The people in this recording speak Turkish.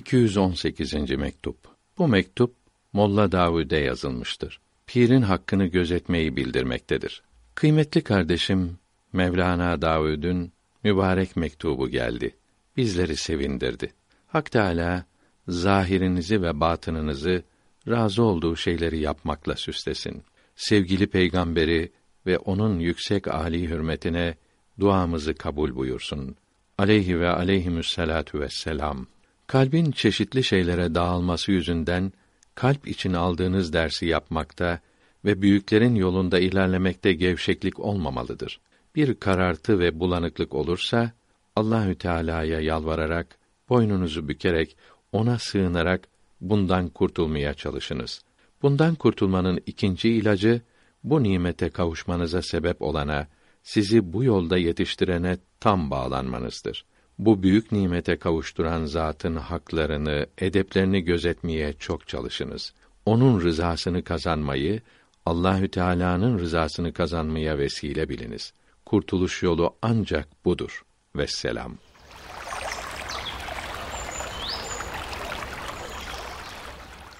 218. mektup. Bu mektup Molla Davud'e yazılmıştır. Pir'in hakkını gözetmeyi bildirmektedir. Kıymetli kardeşim Mevlana Davud'un mübarek mektubu geldi. Bizleri sevindirdi. Hak Teâlâ, zahirinizi ve batınınızı razı olduğu şeyleri yapmakla süslesin. Sevgili peygamberi ve onun yüksek âli hürmetine duamızı kabul buyursun. Aleyhi ve aleyhimüsselatu vesselam. Kalbin çeşitli şeylere dağılması yüzünden kalp için aldığınız dersi yapmakta ve büyüklerin yolunda ilerlemekte gevşeklik olmamalıdır. Bir karartı ve bulanıklık olursa Allahü Teala'ya yalvararak, boynunuzu bükerek, ona sığınarak bundan kurtulmaya çalışınız. Bundan kurtulmanın ikinci ilacı bu nimete kavuşmanıza sebep olana, sizi bu yolda yetiştirene tam bağlanmanızdır bu büyük nimete kavuşturan zatın haklarını, edeplerini gözetmeye çok çalışınız. Onun rızasını kazanmayı, Allahü Teala'nın rızasını kazanmaya vesile biliniz. Kurtuluş yolu ancak budur. Vesselam.